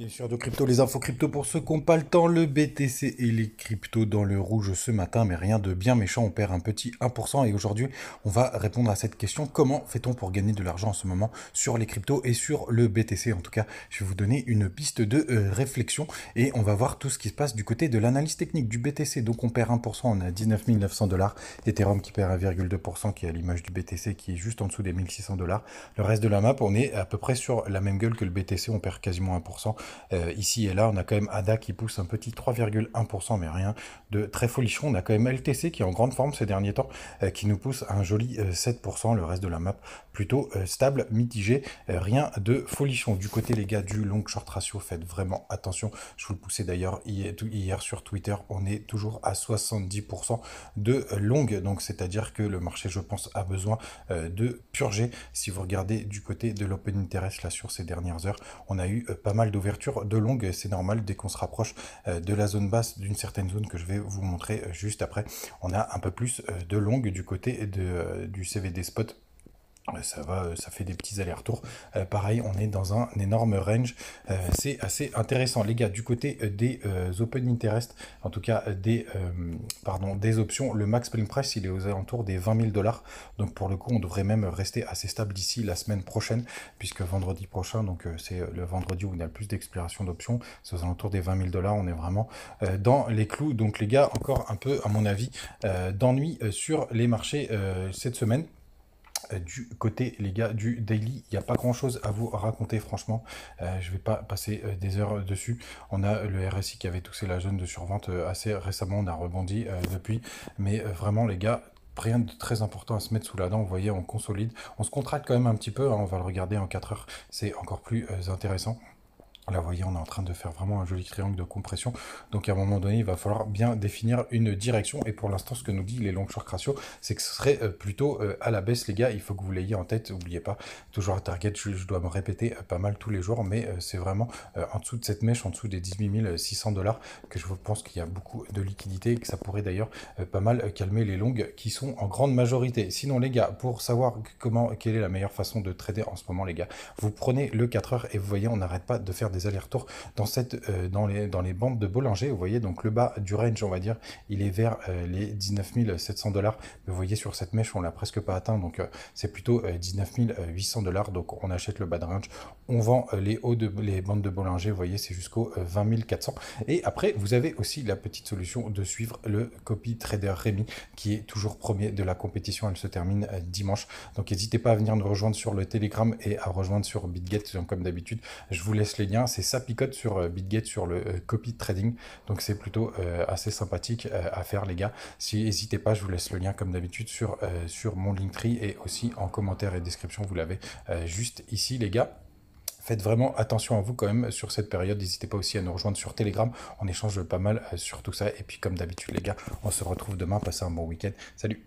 Bien sûr, de crypto, les infos crypto pour ceux qui n'ont pas le temps, le BTC et les cryptos dans le rouge ce matin, mais rien de bien méchant, on perd un petit 1% et aujourd'hui on va répondre à cette question, comment fait-on pour gagner de l'argent en ce moment sur les cryptos et sur le BTC En tout cas, je vais vous donner une piste de euh, réflexion et on va voir tout ce qui se passe du côté de l'analyse technique du BTC. Donc on perd 1%, on a 19 900 dollars, Ethereum qui perd 1,2% qui est à l'image du BTC qui est juste en dessous des 1600 dollars. Le reste de la map, on est à peu près sur la même gueule que le BTC, on perd quasiment 1%. Euh, ici et là, on a quand même ADA qui pousse un petit 3,1%, mais rien de très folichon. On a quand même LTC qui est en grande forme ces derniers temps, euh, qui nous pousse un joli 7%. Euh, le reste de la map plutôt stable, mitigé, rien de folichon. Du côté, les gars, du long short ratio, faites vraiment attention. Je vous le poussais d'ailleurs hier, sur Twitter, on est toujours à 70% de long. donc c'est-à-dire que le marché, je pense, a besoin de purger. Si vous regardez du côté de l'open interest là sur ces dernières heures, on a eu pas mal d'ouvertures de longue, c'est normal dès qu'on se rapproche euh, de la zone basse d'une certaine zone que je vais vous montrer euh, juste après. On a un peu plus euh, de longue du côté de, du CVD spot euh, ça va, euh, ça fait des petits allers-retours. Euh, pareil, on est dans un, énorme range. c'est assez intéressant, les gars. Du côté des open interest, en tout cas des, pardon, des options, le max playing price, il est aux alentours des 20 000 dollars. Donc pour le coup, on devrait même rester assez stable d'ici la semaine prochaine, puisque vendredi prochain, donc c'est le vendredi où on a le plus d'expiration d'options, c'est aux alentours des 20 000 dollars. On est vraiment dans les clous. Donc les gars, encore un peu, à mon avis, d'ennui sur les marchés cette semaine. Euh, du côté, les gars, du daily. Il n'y a pas grand-chose à vous raconter, franchement. Euh, je ne vais pas passer euh, des heures dessus. On a le RSI qui avait toussé la zone de survente assez récemment. On a rebondi depuis. Mais vraiment, les gars, rien de très important à se mettre sous la dent. Vous voyez, on consolide. On se contracte quand même un petit peu. Hein. on va le regarder en 4 heures. C'est encore plus intéressant. Là, vous voyez, on est en train de faire vraiment un joli triangle de compression. Donc, à un moment donné, il va falloir bien définir une direction. Et pour l'instant, ce que nous dit les longs short ratio, c'est que ce serait euh, plutôt euh, à la baisse, les gars. Il faut que vous l'ayez en tête. N'oubliez pas, toujours à target, je, dois me répéter euh, pas mal tous les jours, mais c'est vraiment en dessous de cette mèche, en dessous des 18 600 dollars, que je pense qu'il y a beaucoup de liquidité et que ça pourrait d'ailleurs pas mal calmer les longues qui sont en grande majorité. Sinon, les gars, pour savoir comment, quelle est la meilleure façon de trader en ce moment, les gars, vous prenez le 4 heures et vous voyez, on n'arrête pas de faire des aller allers-retours dans, euh, dans, les, dans les bandes de Bollinger. Vous voyez, donc le bas du range, on va dire, il est vers euh, les 19 700 dollars. Vous voyez, sur cette mèche, on l'a presque pas atteint, donc euh, c'est plutôt 19 800 dollars. Donc on achète le bas de range, on vend les hauts de les bandes de Bollinger. Vous voyez, c'est jusqu'au 20 400. Et après, vous avez aussi la petite solution de suivre le copy trader Rémi, qui est toujours premier de la compétition. Elle se termine dimanche. Donc n'hésitez pas à venir nous rejoindre sur le Telegram et à rejoindre sur BitGet, comme d'habitude. Je vous laisse les liens. Hein, c'est ça picote sur euh, BitGate sur le euh, copy trading. Donc c'est plutôt euh, assez sympathique à faire les gars. Si n'hésitez pas, je vous laisse le lien comme d'habitude sur, sur mon Linktree et aussi en commentaire et description, vous l'avez juste ici les gars faites vraiment attention à vous quand même sur cette période. N'hésitez pas aussi à nous rejoindre sur Telegram. On échange pas mal sur tout ça. Et puis comme d'habitude les gars, on se retrouve demain. Passez un bon week-end. Salut